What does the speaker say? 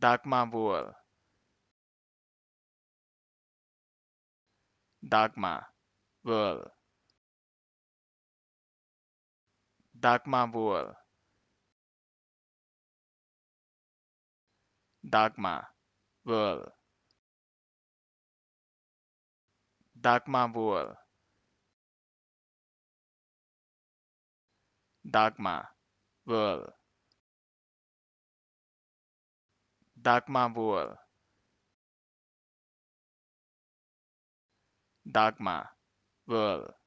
Dagmar Wohl. Dagmar Wohl. Dagmar Wohl. Dagmar Wohl. Dagmar Wohl. Dagmar Wohl. Dagmar Wohl. Dagmar Wohl.